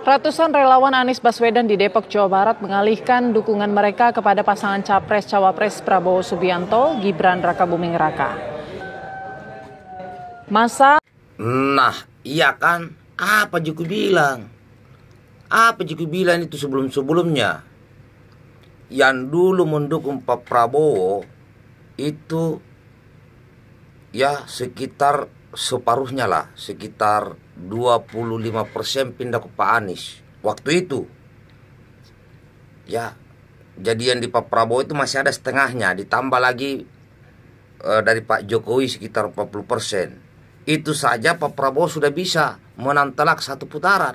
Ratusan relawan Anies Baswedan di Depok, Jawa Barat mengalihkan dukungan mereka kepada pasangan Capres-Cawapres Prabowo Subianto, Gibran Rakabuming Raka. Masa... Nah, iya kan? Apa Juku bilang? Apa Juku bilang itu sebelum-sebelumnya? Yang dulu mendukung Pak Prabowo itu ya sekitar separuhnya lah sekitar 25% pindah ke Pak Anies waktu itu ya jadi yang di Pak Prabowo itu masih ada setengahnya ditambah lagi e, dari Pak Jokowi sekitar 40% itu saja Pak Prabowo sudah bisa menantelak satu putaran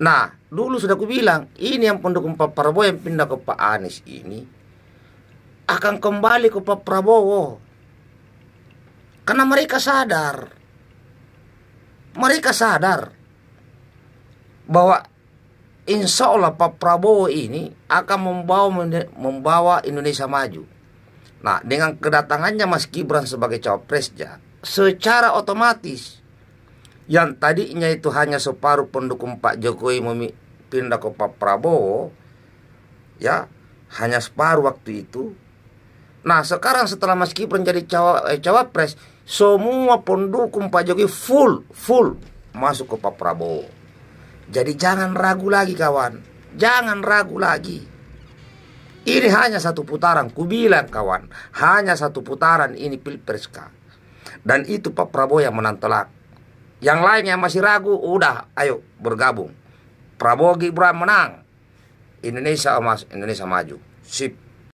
nah dulu sudah aku bilang ini yang pendukung Pak Prabowo yang pindah ke Pak Anies ini akan kembali ke Pak Prabowo karena mereka sadar. Mereka sadar bahwa insya Allah Pak Prabowo ini akan membawa membawa Indonesia maju. Nah, dengan kedatangannya Mas Gibran sebagai cawapresnya, secara otomatis yang tadinya itu hanya separuh pendukung Pak Jokowi pindah ke Pak Prabowo, ya hanya separuh waktu itu Nah sekarang setelah Mas Gibran jadi eh, cawapres, semua pendukung Pak Jokowi full, full masuk ke Pak Prabowo. Jadi jangan ragu lagi kawan, jangan ragu lagi. Ini hanya satu putaran, ku bilang kawan, hanya satu putaran ini pilpres Dan itu Pak Prabowo yang menantelak Yang lain yang masih ragu, udah, ayo bergabung. Prabowo Gibran menang. Indonesia emas, Indonesia maju. Sip.